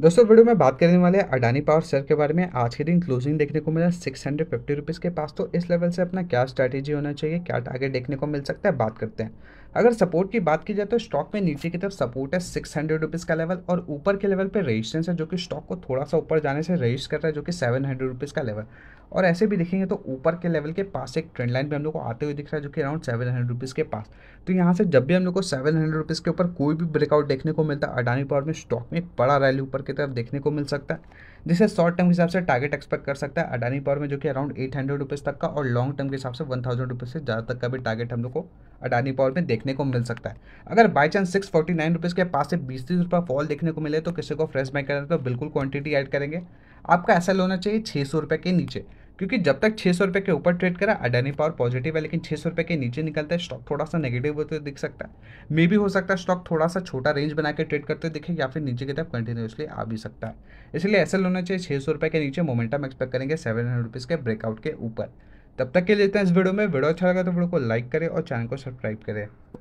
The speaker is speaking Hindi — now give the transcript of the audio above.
दोस्तों वीडियो में बात करने वाले अडानी पावर शेयर के बारे में आज के दिन क्लोजिंग देखने को मिला सिक्स हंड्रेड फिफ्टी रुपीज़ के पास तो इस लेवल से अपना क्या स्ट्रैटेजी होना चाहिए क्या टारगेट देखने को मिल सकता है बात करते हैं अगर सपोर्ट की बात की जाए तो स्टॉक में नीचे की तरफ सपोर्ट है सिक्स हंड्रेड रुपीज़ का लेवल और ऊपर के लेवल पे रेजिस्टेंस है जो कि स्टॉक को थोड़ा सा ऊपर जाने से रेजिस्ट कर रहा है जो कि सेवन हंड्रेड रुपीज़ का लेवल और ऐसे भी देखेंगे तो ऊपर के लेवल के पास एक ट्रेंड लाइन भी हम लोग को आते हुए दिख रहा है जो कि अराउंड सेवन हंड्रेड रुपीज़ के पास तो यहाँ से जब भी हम लोग को सेवन हंड्रेड रुपीज़ के ऊपर कोई भी ब्रेकआउट देखने को मिलता है अडानी पावर में स्टॉक में एक बड़ा रैली ऊपर की तरफ देखने को मिल सकता है जिसे शॉर्ट टर्म के हिसाब से टारगेट एक्सपेक्ट कर सकता है अडानी पावर में जो कि अराउंड एट हंड्रेड रुपीज़ तक का और लॉन्ग टर्म के हिसाब से वन थाउजेंड रुपीज़ से ज़्यादा तक का भी टारगेट हम लोग को अडानी पावर में देख देखने को मिल सकता है अगर by chance six forty nine rupees के पास से बीस तीस रुपये फॉल देखने को मिले तो किसी को फ्रेश बाय करना तो बिल्कुल क्वांटिटी ऐड करेंगे आपका ऐसा लोना चाहिए छः सौ रुपये के नीचे क्योंकि जब तक छः सौ रुपये के ऊपर ट्रेड करा अडानी पावर पॉजिटिव है लेकिन छः सौ रुपये के नीचे निकलता है स्टॉक थोड़ा सा नेगेटिव होते हुए दिख सकता है मे भी हो सकता है स्टॉक थोड़ा सा छोटा रेंज बना के ट्रेड करते दिखे या फिर नीचे की तरफ कंटिन्यूसली आ भी सकता है इसलिए ऐसा होना चाहिए छः सौ रुपये के नीचे मोमेंटम एक्सपेक्ट करेंगे सेवन हंड्रेड रुपीज़ के ब्रेकआउट के ऊपर तब तक के लिए तो इस वीडियो में वीडियो अच्छा लगा तो वीडियो को लाइक करें और चैनल को सब्सक्राइब करें